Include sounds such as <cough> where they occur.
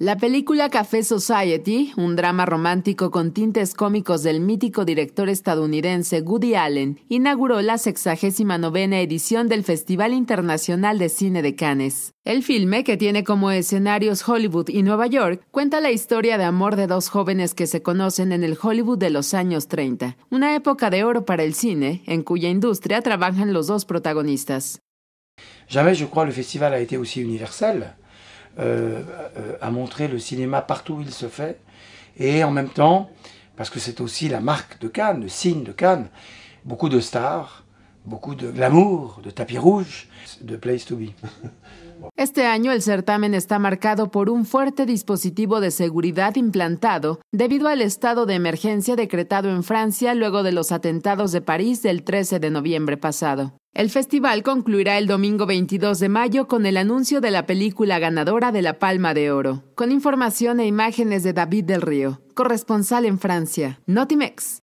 La película Café Society, un drama romántico con tintes cómicos del mítico director estadounidense Woody Allen, inauguró la 69 edición del Festival Internacional de Cine de Cannes. El filme, que tiene como escenarios Hollywood y Nueva York, cuenta la historia de amor de dos jóvenes que se conocen en el Hollywood de los años 30, una época de oro para el cine, en cuya industria trabajan los dos protagonistas. festival a euh, euh, à montrer le cinéma partout où il se fait. Et en même temps, parce que c'est aussi la marque de Cannes, le signe de Cannes, beaucoup de stars, beaucoup de glamour, de tapis rouge, de place to be. <laughs> Este año el certamen está marcado por un fuerte dispositivo de seguridad implantado debido al estado de emergencia decretado en Francia luego de los atentados de París del 13 de noviembre pasado. El festival concluirá el domingo 22 de mayo con el anuncio de la película ganadora de la Palma de Oro, con información e imágenes de David del Río, corresponsal en Francia, Notimex.